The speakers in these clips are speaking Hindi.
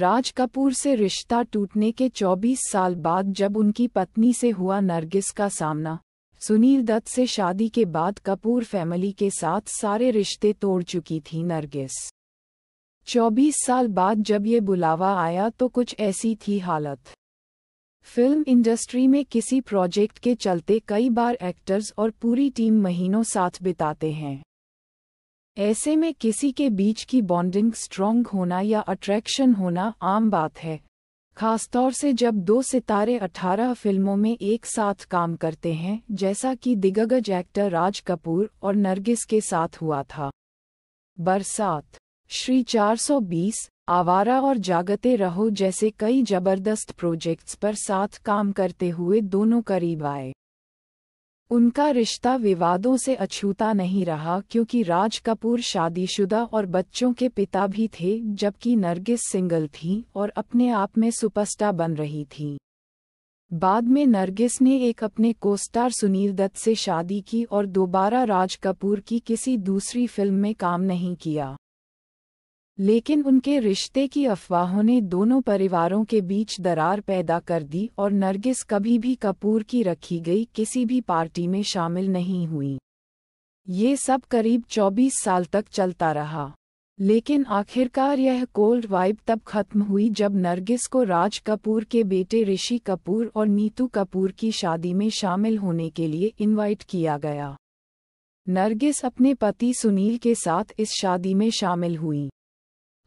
राज कपूर से रिश्ता टूटने के 24 साल बाद जब उनकी पत्नी से हुआ नरगिस का सामना सुनील दत्त से शादी के बाद कपूर फैमिली के साथ सारे रिश्ते तोड़ चुकी थी नरगिस 24 साल बाद जब ये बुलावा आया तो कुछ ऐसी थी हालत फिल्म इंडस्ट्री में किसी प्रोजेक्ट के चलते कई बार एक्टर्स और पूरी टीम महीनों साथ बिताते हैं ऐसे में किसी के बीच की बॉन्डिंग स्ट्रॉन्ग होना या अट्रैक्शन होना आम बात है खासतौर से जब दो सितारे 18 फिल्मों में एक साथ काम करते हैं जैसा कि दिग्गज एक्टर राज कपूर और नरगिस के साथ हुआ था बरसात श्री 420 आवारा और जागते रहो जैसे कई जबरदस्त प्रोजेक्ट्स पर साथ काम करते हुए दोनों करीब आए उनका रिश्ता विवादों से अछूता नहीं रहा क्योंकि राज कपूर शादीशुदा और बच्चों के पिता भी थे जबकि नरगिस सिंगल थीं और अपने आप में सुपरस्टार बन रही थीं। बाद में नरगिस ने एक अपने कोस्टार सुनील दत्त से शादी की और दोबारा राज कपूर की किसी दूसरी फिल्म में काम नहीं किया लेकिन उनके रिश्ते की अफवाहों ने दोनों परिवारों के बीच दरार पैदा कर दी और नरगिस कभी भी कपूर की रखी गई किसी भी पार्टी में शामिल नहीं हुई ये सब करीब 24 साल तक चलता रहा लेकिन आखिरकार यह कोल्ड वाइब तब खत्म हुई जब नरगिस को राज कपूर के बेटे ऋषि कपूर और नीतू कपूर की शादी में शामिल होने के लिए इनवाइट किया गया नरगिस अपने पति सुनील के साथ इस शादी में शामिल हुई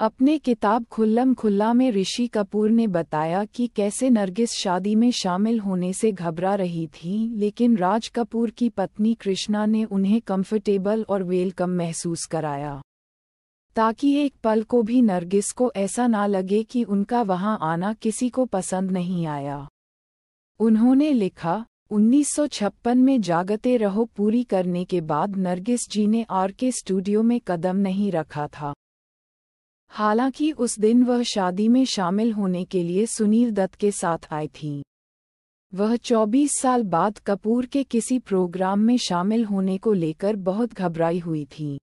अपने किताब खुल्लम खुल्ला में ऋषि कपूर ने बताया कि कैसे नरगिस शादी में शामिल होने से घबरा रही थीं लेकिन राज कपूर की पत्नी कृष्णा ने उन्हें कंफर्टेबल और वेलकम महसूस कराया ताकि एक पल को भी नरगिस को ऐसा ना लगे कि उनका वहां आना किसी को पसंद नहीं आया उन्होंने लिखा 1956 में जागते रहो पूरी करने के बाद नरगिस जी ने आर के स्टूडियो में कदम नहीं रखा था हालांकि उस दिन वह शादी में शामिल होने के लिए सुनील दत्त के साथ आई थीं वह 24 साल बाद कपूर के किसी प्रोग्राम में शामिल होने को लेकर बहुत घबराई हुई थीं